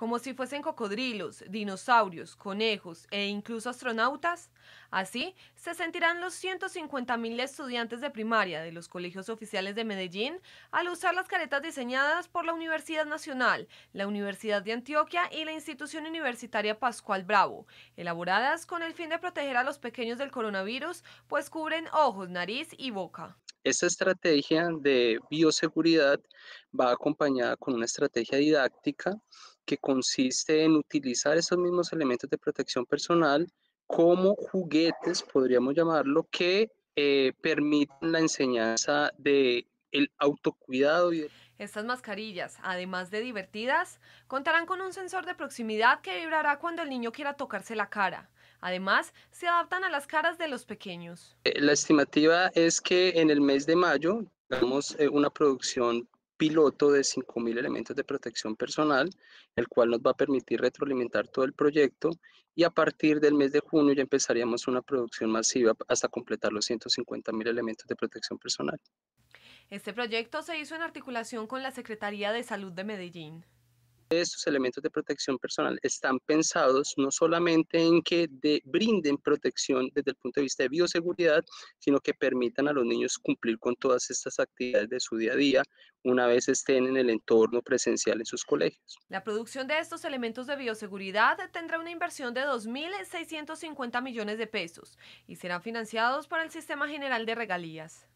como si fuesen cocodrilos, dinosaurios, conejos e incluso astronautas? Así se sentirán los 150.000 estudiantes de primaria de los colegios oficiales de Medellín al usar las caretas diseñadas por la Universidad Nacional, la Universidad de Antioquia y la Institución Universitaria Pascual Bravo, elaboradas con el fin de proteger a los pequeños del coronavirus, pues cubren ojos, nariz y boca. Esta estrategia de bioseguridad va acompañada con una estrategia didáctica que consiste en utilizar esos mismos elementos de protección personal como juguetes, podríamos llamarlo, que eh, permiten la enseñanza de el autocuidado. Y Estas mascarillas, además de divertidas, contarán con un sensor de proximidad que vibrará cuando el niño quiera tocarse la cara Además, se adaptan a las caras de los pequeños. Eh, la estimativa es que en el mes de mayo tengamos eh, una producción piloto de 5.000 elementos de protección personal, el cual nos va a permitir retroalimentar todo el proyecto y a partir del mes de junio ya empezaríamos una producción masiva hasta completar los 150.000 elementos de protección personal. Este proyecto se hizo en articulación con la Secretaría de Salud de Medellín estos elementos de protección personal están pensados no solamente en que brinden protección desde el punto de vista de bioseguridad, sino que permitan a los niños cumplir con todas estas actividades de su día a día una vez estén en el entorno presencial en sus colegios. La producción de estos elementos de bioseguridad tendrá una inversión de 2.650 millones de pesos y serán financiados por el Sistema General de Regalías.